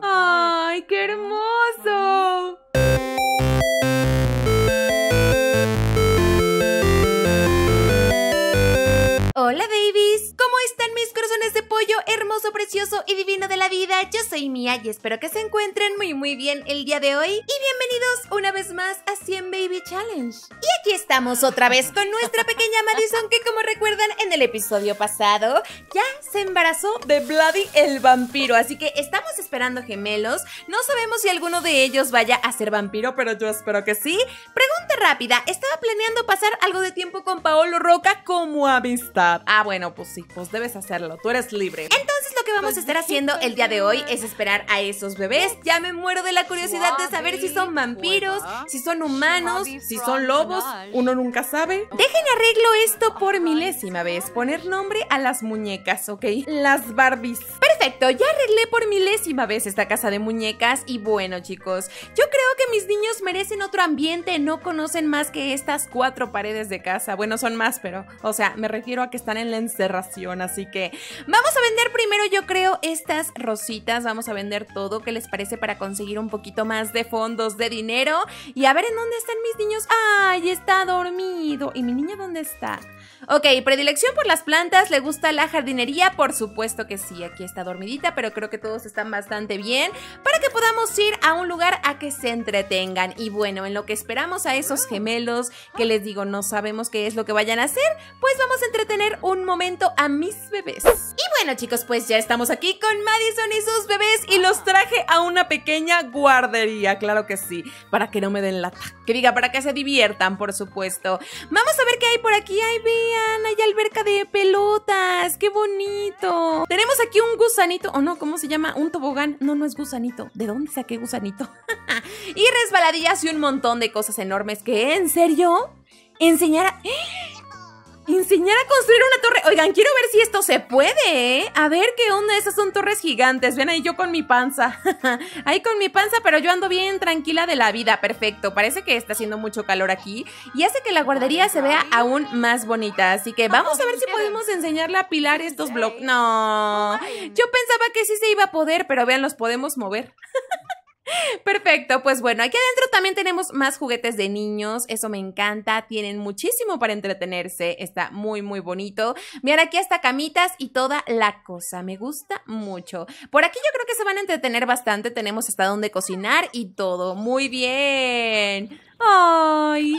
¡Ay, qué hermoso! Hola, babies. ¿Cómo están mis corazones de hermoso, precioso y divino de la vida. Yo soy Mia y espero que se encuentren muy muy bien el día de hoy. Y bienvenidos una vez más a 100 Baby Challenge. Y aquí estamos otra vez con nuestra pequeña Madison que como recuerdan en el episodio pasado ya se embarazó de Bloody el vampiro. Así que estamos esperando gemelos. No sabemos si alguno de ellos vaya a ser vampiro, pero yo espero que sí. Pregunta rápida, estaba planeando pasar algo de tiempo con Paolo Roca como amistad. Ah, bueno, pues sí, pues debes hacerlo. Tú eres libre. Entonces lo que vamos a estar haciendo el día de hoy es esperar a esos bebés. Ya me muero de la curiosidad de saber si son vampiros, si son humanos, si son lobos. Uno nunca sabe. Dejen arreglo esto por milésima vez. Poner nombre a las muñecas, ¿ok? Las Barbies. Perfecto, ya arreglé por milésima vez esta casa de muñecas y bueno chicos, yo creo que mis niños merecen otro ambiente, no conocen más que estas cuatro paredes de casa. Bueno, son más, pero, o sea, me refiero a que están en la encerración, así que vamos a vender primero, yo creo, estas rositas. Vamos a vender todo. ¿Qué les parece para conseguir un poquito más de fondos, de dinero? Y a ver en dónde están mis niños. ¡Ay, está dormido! ¿Y mi niña dónde está? Ok, predilección por las plantas, ¿le gusta la jardinería? Por supuesto que sí, aquí está dormidita, pero creo que todos están bastante bien para que podamos ir a un lugar a que se entretengan. Y bueno, en lo que esperamos a esos gemelos, que les digo, no sabemos qué es lo que vayan a hacer, pues vamos a entretener un momento a mis bebés. Y bueno chicos, pues ya estamos aquí con Madison y sus bebés y los traje a una pequeña guardería, claro que sí, para que no me den la... Que diga, para que se diviertan, por supuesto. Vamos a ver qué hay por aquí, hay hay alberca de pelotas, qué bonito. Tenemos aquí un gusanito, o oh, no, ¿cómo se llama? Un tobogán. No, no es gusanito. ¿De dónde saqué gusanito? y resbaladillas y un montón de cosas enormes que en serio enseñar... A... ¡Eh! enseñar a construir una torre. Oigan, quiero ver si esto se puede, ¿eh? A ver qué onda. Esas son torres gigantes. Ven ahí yo con mi panza. ahí con mi panza, pero yo ando bien tranquila de la vida. Perfecto. Parece que está haciendo mucho calor aquí. Y hace que la guardería se vea aún más bonita. Así que vamos a ver si podemos enseñarle a Pilar estos bloques. No. Yo pensaba que sí se iba a poder, pero vean, los podemos mover. Perfecto, pues bueno, aquí adentro también tenemos más juguetes de niños, eso me encanta, tienen muchísimo para entretenerse, está muy muy bonito. Mira aquí hasta camitas y toda la cosa, me gusta mucho. Por aquí yo creo que se van a entretener bastante, tenemos hasta donde cocinar y todo, muy bien. ¡Ay!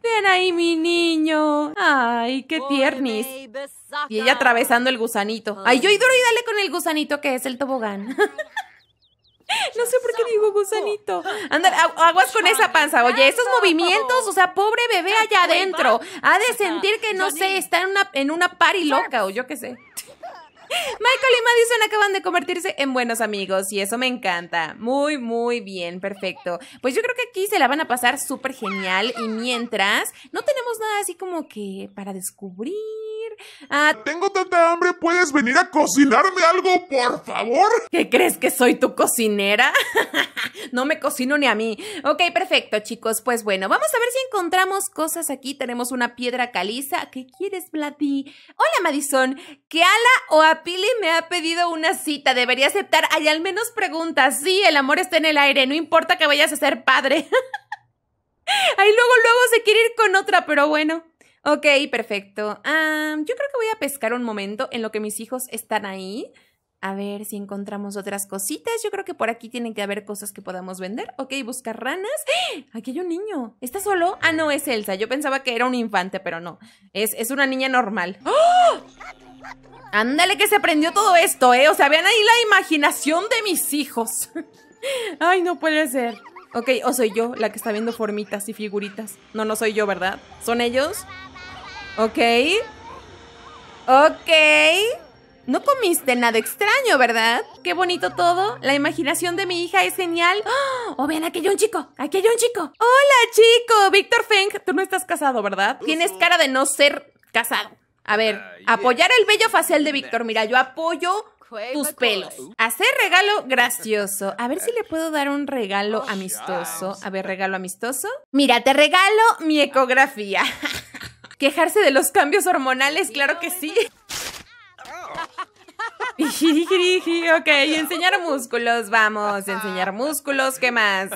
Ven ahí mi niño. Ay, qué tiernis. Y ella atravesando el gusanito. Ay, yo y duro y dale con el gusanito que es el tobogán. No sé por qué digo gusanito. Ah. Andar, aguas con esa panza. Oye, esos movimientos, o sea, pobre bebé allá adentro. Ha de sentir que, no sé, está en una, en una party loca o yo qué sé. Michael y Madison acaban de convertirse en buenos amigos y eso me encanta. Muy, muy bien, perfecto. Pues yo creo que aquí se la van a pasar súper genial y mientras no tenemos nada así como que para descubrir Ah, Tengo tanta hambre, ¿puedes venir a cocinarme algo, por favor? ¿Qué crees que soy tu cocinera? no me cocino ni a mí. Ok, perfecto, chicos. Pues bueno, vamos a ver si encontramos cosas aquí. Tenemos una piedra caliza. ¿Qué quieres, Vladí? Hola, Madison. Que Ala o Apili me ha pedido una cita. Debería aceptar. Hay al menos preguntas. Sí, el amor está en el aire. No importa que vayas a ser padre. Ahí luego, luego se quiere ir con otra, pero bueno. Ok, perfecto. Ah, yo creo que voy a pescar un momento en lo que mis hijos están ahí. A ver si encontramos otras cositas. Yo creo que por aquí tienen que haber cosas que podamos vender. Ok, buscar ranas. ¡Eh! Aquí hay un niño. ¿Está solo? Ah, no, es Elsa. Yo pensaba que era un infante, pero no. Es, es una niña normal. ¡Ah! Ándale que se prendió todo esto, ¿eh? O sea, vean ahí la imaginación de mis hijos. Ay, no puede ser. Ok, o soy yo la que está viendo formitas y figuritas. No, no soy yo, ¿verdad? ¿Son ellos? ¿Ok? ¿Ok? No comiste nada extraño, ¿verdad? Qué bonito todo. La imaginación de mi hija es genial. ¡Oh! ven aquí hay un chico. Aquí hay un chico. Hola, chico. Víctor Feng, tú no estás casado, ¿verdad? Tienes cara de no ser casado. A ver, apoyar el bello facial de Víctor. Mira, yo apoyo tus pelos. Hacer regalo gracioso. A ver si le puedo dar un regalo oh, amistoso. Pues, A ver, pues. regalo amistoso. Mira, te regalo mi ecografía. quejarse de los cambios hormonales, claro que sí. ok, enseñar músculos, vamos, enseñar músculos, ¿qué más?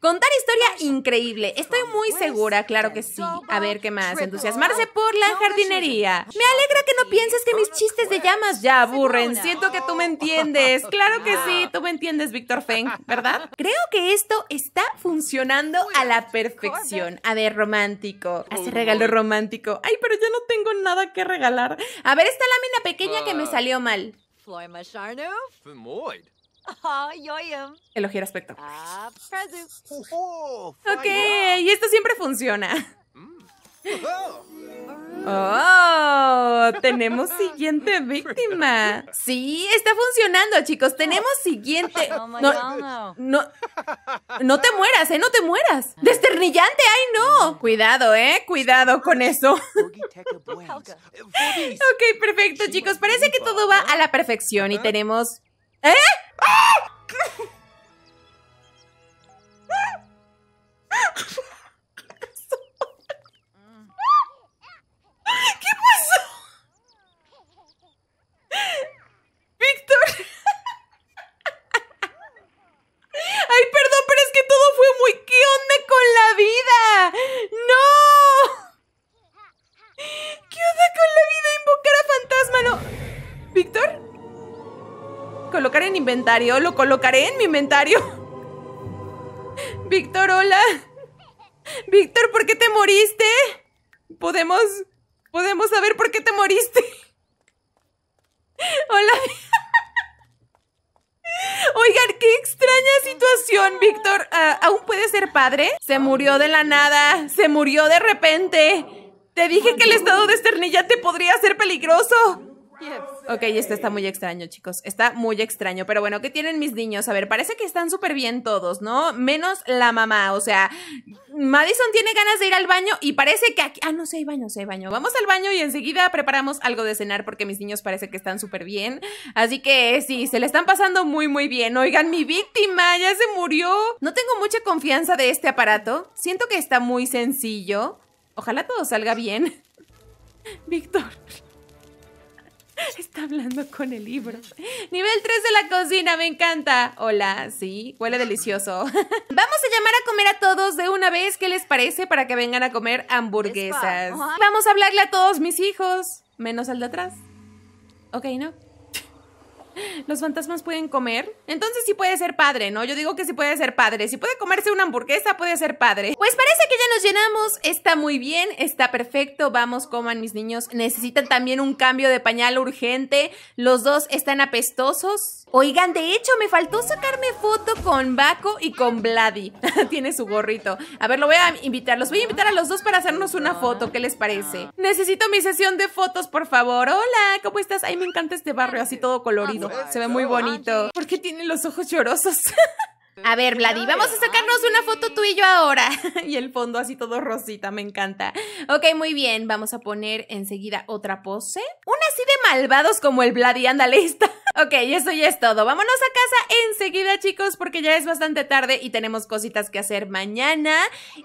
Contar historia increíble. Estoy muy segura, claro que sí. A ver, ¿qué más? Entusiasmarse por la jardinería. Me alegra que no pienses que mis chistes de llamas ya aburren. Siento que tú me entiendes. Claro que sí, tú me entiendes, Víctor Feng, ¿verdad? Creo que esto está funcionando a la perfección. A ver, romántico. Hace regalo romántico. Ay, pero yo no tengo nada que regalar. A ver, esta lámina pequeña que me salió mal. Sloima Sharnuf? Vermoord. Oh, Yoyum. Elogiar aspecto. Ah, ok, y esto siempre funciona. Mm. ¡Oh! Tenemos siguiente víctima. Sí, está funcionando, chicos. Tenemos oh. siguiente. Oh no, no, te mueras, ¿eh? No te mueras. Ah. Desternillante, ay no. Mm. Cuidado, ¿eh? Cuidado con eso. ok, perfecto, chicos. Parece que todo va a la perfección y tenemos... ¿Eh? Ah. Ah. Lo colocaré en mi inventario. Víctor, hola. Víctor, ¿por qué te moriste? Podemos. Podemos saber por qué te moriste. Hola. Oigan, qué extraña situación, Víctor. Ah, ¿Aún puede ser padre? Se murió de la nada, se murió de repente. Te dije que el estado de esternilla te podría ser peligroso. Ok, esto está muy extraño, chicos. Está muy extraño. Pero bueno, ¿qué tienen mis niños? A ver, parece que están súper bien todos, ¿no? Menos la mamá. O sea, Madison tiene ganas de ir al baño y parece que aquí. Ah, no, sé, hay baño, sí hay baño. Vamos al baño y enseguida preparamos algo de cenar porque mis niños parece que están súper bien. Así que sí, se le están pasando muy, muy bien. Oigan, mi víctima ya se murió. No tengo mucha confianza de este aparato. Siento que está muy sencillo. Ojalá todo salga bien. Víctor. Está hablando con el libro. Nivel 3 de la cocina, me encanta. Hola, sí, huele delicioso. Vamos a llamar a comer a todos de una vez, ¿qué les parece? Para que vengan a comer hamburguesas. Vamos a hablarle a todos mis hijos, menos al de atrás. Ok, ¿no? los fantasmas pueden comer. Entonces sí puede ser padre, ¿no? Yo digo que sí puede ser padre. Si puede comerse una hamburguesa, puede ser padre. Pues parece que ya nos llenamos. Está muy bien, está perfecto. Vamos, coman mis niños. Necesitan también un cambio de pañal urgente. Los dos están apestosos. Oigan, de hecho, me faltó sacarme foto con Baco y con Vladi. Tiene su gorrito. A ver, lo voy a invitar. Los voy a invitar a los dos para hacernos una foto. ¿Qué les parece? Necesito mi sesión de fotos, por favor. Hola, ¿cómo estás? Ay, me encanta este barrio así todo colorido. Se ve muy bonito. ¿Por qué tiene los ojos llorosos? A ver, Vladi, vamos a sacarnos una foto tú y yo ahora. y el fondo así todo rosita, me encanta. Ok, muy bien, vamos a poner enseguida otra pose. Una así de malvados como el Vladi, ándale, está. Ok, eso ya es todo. Vámonos a casa enseguida, chicos, porque ya es bastante tarde y tenemos cositas que hacer mañana.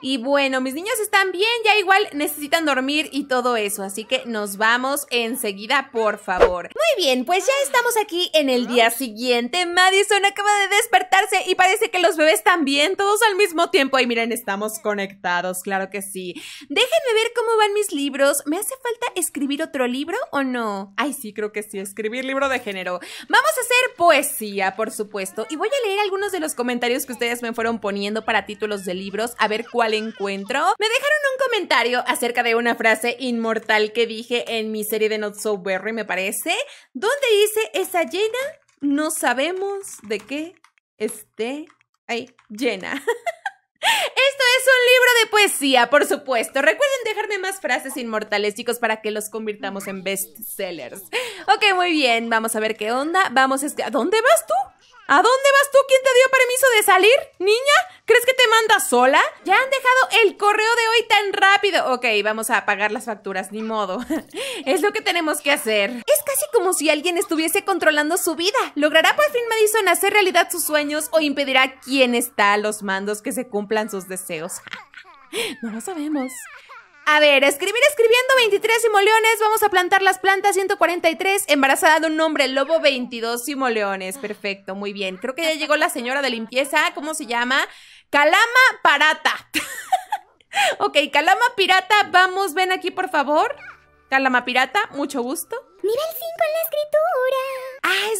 Y bueno, mis niños están bien, ya igual necesitan dormir y todo eso, así que nos vamos enseguida, por favor. Muy bien, pues ya estamos aquí en el día siguiente. Madison acaba de despertarse y parece que los bebés también, todos al mismo tiempo. Y miren, estamos conectados, claro que sí. Déjenme ver cómo van mis libros. ¿Me hace falta escribir otro libro o no? Ay, sí, creo que sí, escribir libro de género. Vamos a hacer poesía, por supuesto. Y voy a leer algunos de los comentarios que ustedes me fueron poniendo para títulos de libros, a ver cuál encuentro. Me dejaron un comentario acerca de una frase inmortal que dije en mi serie de Not So Berry, me parece, donde dice, esa llena no sabemos de qué esté ahí llena. Esto es un libro de poesía, por supuesto. Recuerden dejarme más frases inmortales, chicos, para que los convirtamos en bestsellers. Ok, muy bien, vamos a ver qué onda. Vamos, este, ¿a dónde vas tú? ¿A dónde vas tú? ¿Quién te dio permiso de salir, niña? ¿Crees que te manda sola? Ya han dejado el correo de hoy tan rápido. Ok, vamos a pagar las facturas, ni modo. es lo que tenemos que hacer. Es casi como si alguien estuviese controlando su vida. ¿Logrará por fin Madison hacer realidad sus sueños o impedirá quién está a los mandos que se cumplan sus deseos? no lo sabemos. A ver, escribir escribiendo 23 simoleones, vamos a plantar las plantas 143, embarazada de un hombre lobo 22 simoleones, perfecto, muy bien. Creo que ya llegó la señora de limpieza, ¿cómo se llama? Calama Parata. ok, Calama Pirata, vamos, ven aquí por favor. Calama Pirata, mucho gusto. Nivel 5 en la escritura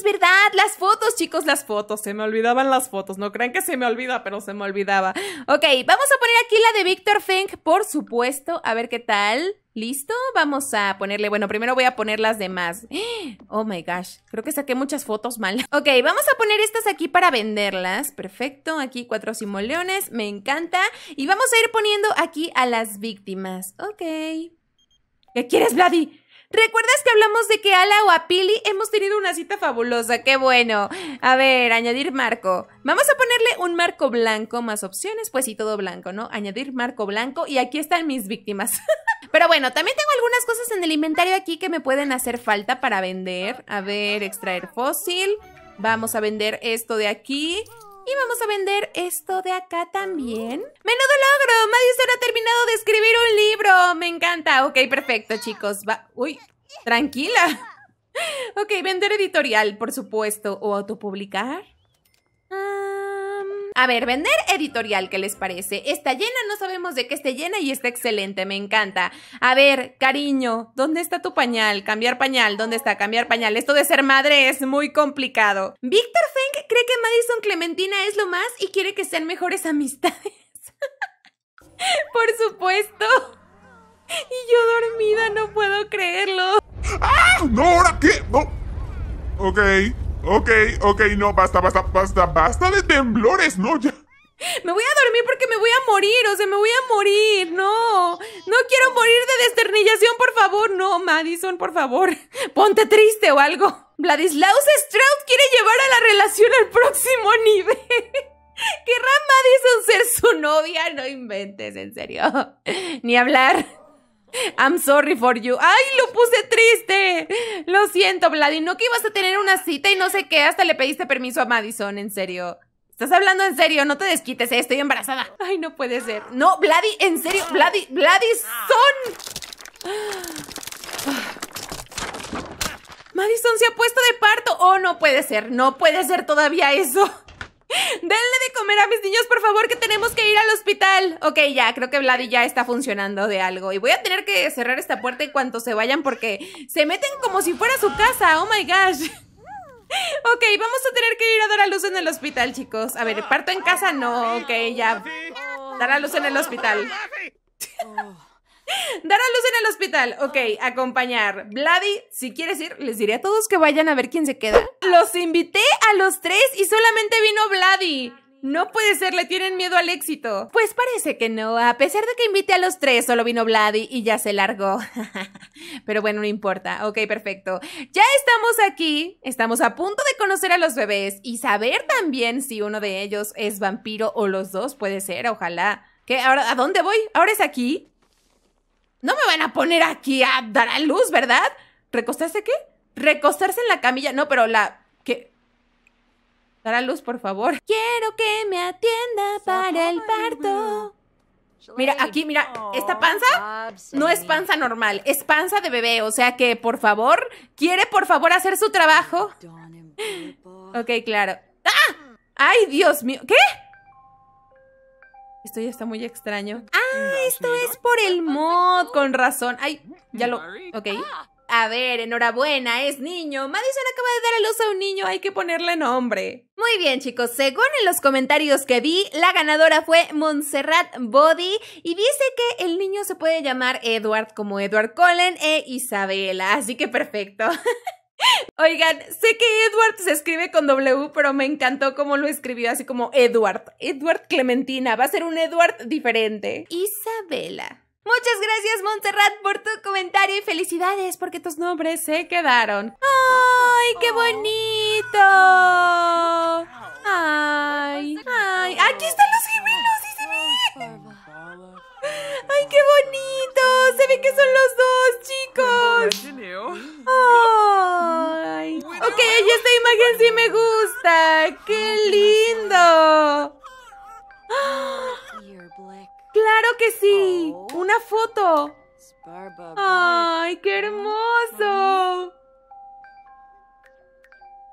verdad, las fotos, chicos, las fotos. Se me olvidaban las fotos. No crean que se me olvida, pero se me olvidaba. Ok, vamos a poner aquí la de Victor Fink, por supuesto. A ver qué tal. ¿Listo? Vamos a ponerle... Bueno, primero voy a poner las demás. Oh my gosh, creo que saqué muchas fotos mal. Ok, vamos a poner estas aquí para venderlas. Perfecto, aquí cuatro simoleones, me encanta. Y vamos a ir poniendo aquí a las víctimas. Ok. ¿Qué quieres, Vladdy? ¿Recuerdas que hablamos de que Ala o a Pili hemos tenido una cita fabulosa? ¡Qué bueno! A ver, añadir marco. Vamos a ponerle un marco blanco más opciones, pues sí, todo blanco, ¿no? Añadir marco blanco y aquí están mis víctimas. Pero bueno, también tengo algunas cosas en el inventario aquí que me pueden hacer falta para vender. A ver, extraer fósil. Vamos a vender esto de aquí. Y vamos a vender esto de acá también. ¡Menudo logro! Madison ha terminado de escribir un libro. Me encanta. Ok, perfecto, chicos. Va Uy, tranquila. Ok, vender editorial, por supuesto. O autopublicar. A ver, vender editorial, ¿qué les parece? Está llena, no sabemos de qué esté llena y está excelente, me encanta. A ver, cariño, ¿dónde está tu pañal? Cambiar pañal, ¿dónde está? Cambiar pañal. Esto de ser madre es muy complicado. Víctor Feng cree que Madison Clementina es lo más y quiere que sean mejores amistades. Por supuesto. Y yo dormida, no puedo creerlo. ¡Ah! No, ahora qué. No. Ok. Ok, ok, no, basta, basta, basta, basta de temblores, no, ya. Me voy a dormir porque me voy a morir, o sea, me voy a morir, no. No quiero morir de desternillación, por favor, no, Madison, por favor. Ponte triste o algo. Vladislaus Stroud quiere llevar a la relación al próximo nivel. ¿Querrá Madison ser su novia? No inventes, en serio. Ni hablar. I'm sorry for you. ¡Ay, lo puse triste! Lo siento, Vladi. No que ibas a tener una cita y no sé qué. Hasta le pediste permiso a Madison, en serio. Estás hablando en serio, no te desquites, eh, estoy embarazada. Ay, no puede ser. No, Vladi, en serio, Vladi, son Madison se ha puesto de parto. Oh, no puede ser, no puede ser todavía eso. Denle de comer a mis niños, por favor, que tenemos que ir al hospital. Ok, ya, creo que Vladi ya está funcionando de algo. Y voy a tener que cerrar esta puerta en cuanto se vayan porque se meten como si fuera su casa. Oh my gosh. Ok, vamos a tener que ir a dar a luz en el hospital, chicos. A ver, parto en casa, no. Ok, ya. Dar a luz en el hospital. Oh. Dar a luz en el hospital. Ok, acompañar. Vladi, si quieres ir, les diré a todos que vayan a ver quién se queda. Los invité a los tres y solamente vino Vladi. No puede ser, le tienen miedo al éxito. Pues parece que no, a pesar de que invité a los tres, solo vino Vladi y ya se largó. Pero bueno, no importa. Ok, perfecto. Ya estamos aquí, estamos a punto de conocer a los bebés y saber también si uno de ellos es vampiro o los dos, puede ser, ojalá. ¿Qué? ¿Ahora a dónde voy? ¿Ahora es aquí? No me van a poner aquí a dar a luz, ¿verdad? ¿Recostarse qué? Recostarse en la camilla. No, pero la. ¿Qué? Dar a luz, por favor. Quiero que me atienda para el parto. Mira, aquí, mira, esta panza no es panza normal, es panza de bebé. O sea que, por favor, quiere por favor hacer su trabajo. Ok, claro. ¡Ah! ¡Ay, Dios mío! ¿Qué? Esto ya está muy extraño. ¡Ah! Esto es por el pues, mod, con razón. Ay, ya lo... Ok. A ver, enhorabuena, es niño. Madison acaba de dar a luz a un niño, hay que ponerle nombre. Muy bien, chicos, según en los comentarios que vi, la ganadora fue Montserrat Body y dice que el niño se puede llamar Edward como Edward Cullen e Isabela, así que perfecto. Oigan, sé que Edward se escribe con W, pero me encantó cómo lo escribió así como Edward. Edward Clementina, va a ser un Edward diferente. Isabela. Muchas gracias, Montserrat, por tu comentario y felicidades porque tus nombres se quedaron. ¡Ay, qué oh. bonito! Oh. ¡Ay! ¡Ay! ¡Aquí están los gemelos! ¡Ay, qué bonito! Se ve que son los dos, chicos. Ay. Ok, esta imagen sí me gusta. ¡Qué ah, lindo! ¡Claro que sí! Oh. ¡Una foto! ¡Ay, qué hermoso!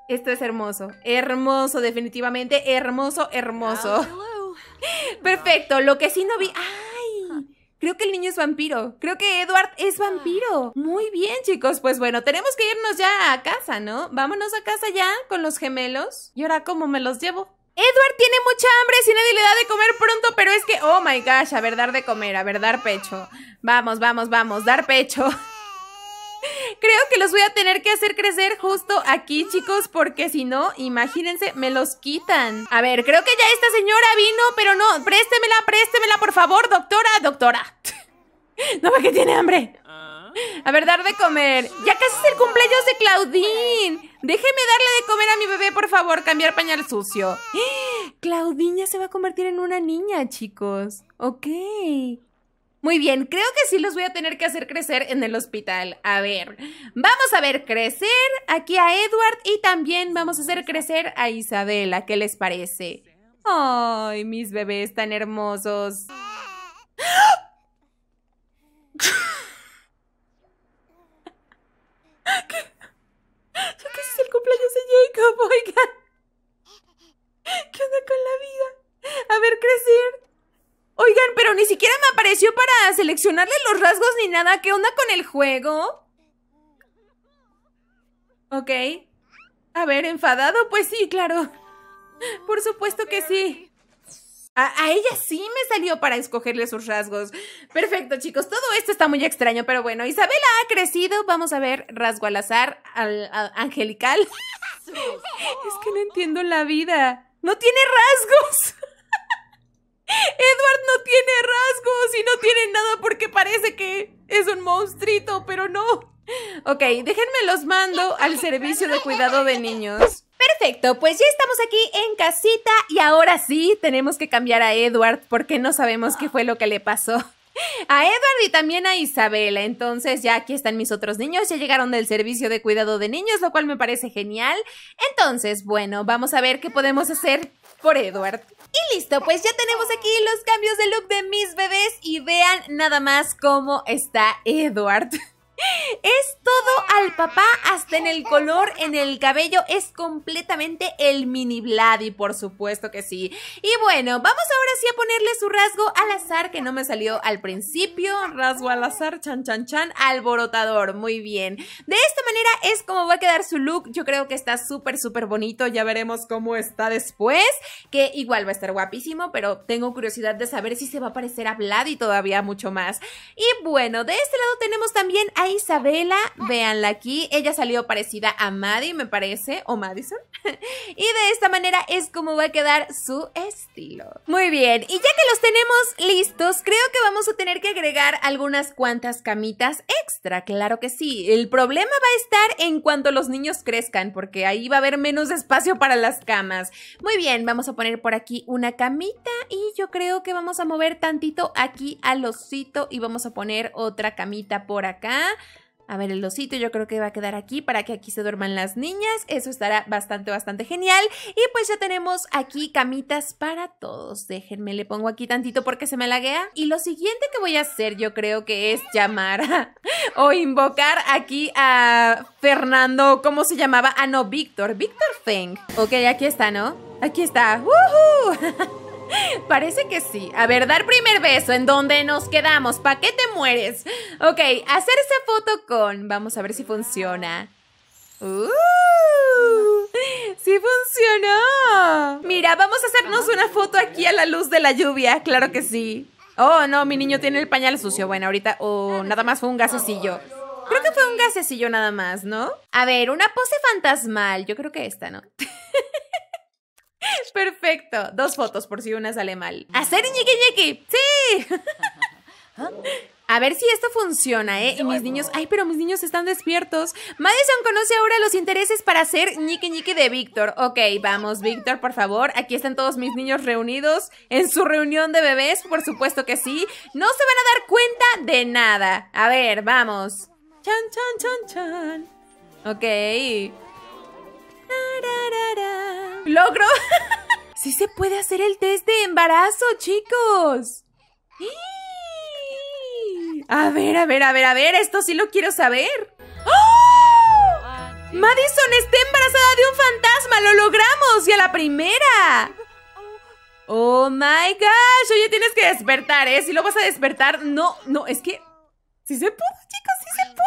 Esto es hermoso. Hermoso, definitivamente. Hermoso, hermoso. Ah, Perfecto. Lo que sí no vi. ¡Ah! Creo que el niño es vampiro. Creo que Edward es ah. vampiro. Muy bien, chicos. Pues bueno, tenemos que irnos ya a casa, ¿no? Vámonos a casa ya con los gemelos. ¿Y ahora cómo me los llevo? Edward tiene mucha hambre, si nadie le da de comer pronto, pero es que, oh my gosh, a ver, dar de comer, a ver, dar pecho. Vamos, vamos, vamos, dar pecho. Creo que los voy a tener que hacer crecer justo aquí, chicos, porque si no, imagínense, me los quitan. A ver, creo que ya esta señora vino, pero no, préstemela, préstemela, por favor, doctora, doctora. no ve que tiene hambre. Ah. A ver, dar de comer. Ya casi es el cumpleaños de Claudine. Déjeme darle de comer a mi bebé, por favor, cambiar pañal sucio. claudine ya se va a convertir en una niña, chicos. Ok. Muy bien, creo que sí los voy a tener que hacer crecer en el hospital. A ver, vamos a ver crecer aquí a Edward y también vamos a hacer crecer a Isabela. ¿Qué les parece? ¡Ay, mis bebés tan hermosos! ¿Qué? Yo es el cumpleaños de Jacob, oiga. ¿Qué onda con la vida? A ver crecer pero ni siquiera me apareció para seleccionarle los rasgos ni nada. ¿Qué onda con el juego? Ok. A ver, ¿enfadado? Pues sí, claro. Por supuesto que sí. A, ella sí me salió para escogerle sus rasgos. Perfecto, chicos. Todo esto está muy extraño, pero bueno. Isabela ha crecido. Vamos a ver, rasgo al azar, al angelical. es que no entiendo la vida. No tiene rasgos. Edward no tiene rasgos y no tiene nada porque parece que es un monstruito, pero no. Ok, déjenme los mando al servicio de cuidado de niños. Perfecto, pues ya estamos aquí en casita y ahora sí tenemos que cambiar a Edward porque no sabemos qué fue lo que le pasó. A Edward y también a Isabela. Entonces ya aquí están mis otros niños, ya llegaron del servicio de cuidado de niños, lo cual me parece genial. Entonces, bueno, vamos a ver qué podemos hacer por Edward. Y listo, pues ya tenemos aquí los cambios de look de mis bebés y vean nada más cómo está Edward. Es todo al papá, hasta en el color, en el cabello, es completamente el mini Vladdy, por supuesto que sí. Y bueno, vamos ahora sí a ponerle su rasgo al azar que no me salió al principio. Rasgo al azar, chan chan chan, alborotador, muy bien. De esta manera es como va a quedar su look. Yo creo que está súper, súper bonito. Ya veremos cómo está después, que igual va a estar guapísimo, pero tengo curiosidad de saber si se va a parecer a Vlad y todavía mucho más. Y bueno, de este lado tenemos también a Isabela. Véanla aquí. Ella salió parecida a Maddie, me parece, o Madison. y de esta manera es como va a quedar su estilo. Muy bien, y ya que los tenemos listos, creo que vamos a tener que agregar algunas cuantas camitas extra, claro que sí. El problema va a estar en cuanto los niños crezcan, porque ahí va a haber menos espacio para las camas. Muy bien, vamos a poner por aquí una camita y yo creo que vamos a mover tantito aquí al osito y vamos a poner otra camita por acá. A ver, el osito yo creo que va a quedar aquí para que aquí se duerman las niñas. Eso estará bastante, bastante genial. Y pues ya tenemos aquí camitas para todos. Déjenme, le pongo aquí tantito porque se me laguea. Y lo siguiente que voy a hacer yo creo que es llamar o invocar aquí a Fernando, ¿cómo se llamaba? Ah, no, Víctor, Víctor Feng. Ok, aquí está, ¿no? Aquí está. ¡Woohoo! Parece que sí. A ver, dar primer beso en donde nos quedamos. ¿Para qué te mueres? Ok, hacerse foto con. Vamos a ver si funciona. ¡Uh! ¡Sí funcionó! Mira, vamos a hacernos una foto aquí a la luz de la lluvia. Claro que sí. Oh, no, mi niño tiene el pañal sucio. Bueno, ahorita. Oh, nada más fue un gasecillo. Creo que fue un gasecillo nada más, ¿no? A ver, una pose fantasmal. Yo creo que esta, ¿no? Perfecto. Dos fotos por si una sale mal. ¡Hacer ñiqui ¡Sí! A ver si esto funciona, ¿eh? Y mis niños, ay, pero mis niños están despiertos. Madison conoce ahora los intereses para hacer ñique ñique de Víctor. Ok, vamos, Víctor, por favor. Aquí están todos mis niños reunidos en su reunión de bebés, por supuesto que sí. No se van a dar cuenta de nada. A ver, vamos. Chan, chan, chan, chan. Ok logro. si se puede hacer el test de embarazo, chicos. A ver, a ver, a ver, a ver, esto sí lo quiero saber. ¡Oh! Madison está embarazada de un fantasma, lo logramos y a la primera. Oh my gosh, oye, tienes que despertar, ¿eh? Si lo vas a despertar, no, no, es que... Sí se pudo, chicos, sí se pudo.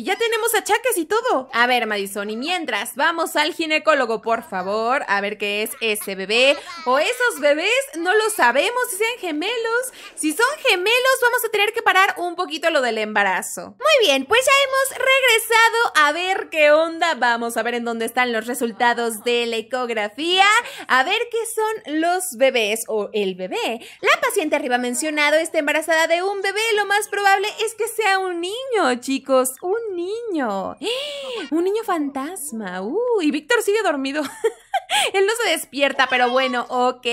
Y ya tenemos achaques y todo. A ver, Madison, y mientras, vamos al ginecólogo, por favor, a ver qué es ese bebé. O esos bebés, no lo sabemos, si sean gemelos. Si son gemelos, vamos a tener que parar un poquito lo del embarazo. Muy bien, pues ya hemos regresado a ver qué onda. Vamos a ver en dónde están los resultados de la ecografía. A ver qué son los bebés o el bebé. La paciente arriba mencionado está embarazada de un bebé. Lo más probable es que sea un niño, chicos. Un niño. ¡Eh! Un niño fantasma. Uh, y Víctor sigue dormido. Él no se despierta, pero bueno, ok.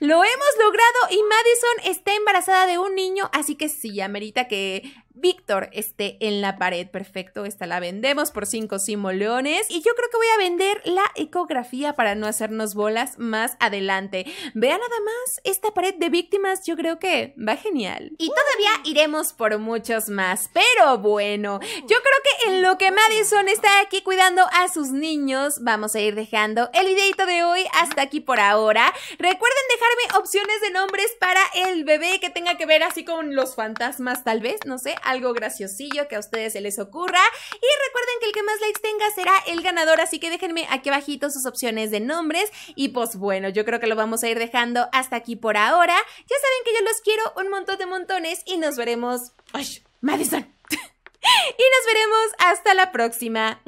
Lo hemos logrado y Madison está embarazada de un niño, así que sí, amerita que Víctor esté en la pared. Perfecto, esta la vendemos por cinco simoleones. Y yo creo que voy a vender la ecografía para no hacernos bolas más adelante. Vea nada más, esta pared de víctimas yo creo que va genial. Y todavía iremos por muchos más. Pero bueno, yo creo que en lo que Madison está aquí cuidando a sus niños, vamos a ir dejando videito de hoy hasta aquí por ahora. Recuerden dejarme opciones de nombres para el bebé que tenga que ver así con los fantasmas tal vez, no sé, algo graciosillo que a ustedes se les ocurra. Y recuerden que el que más likes tenga será el ganador, así que déjenme aquí abajito sus opciones de nombres. Y pues bueno, yo creo que lo vamos a ir dejando hasta aquí por ahora. Ya saben que yo los quiero un montón de montones y nos veremos... ¡Ay! Madison. y nos veremos hasta la próxima.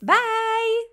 Bye.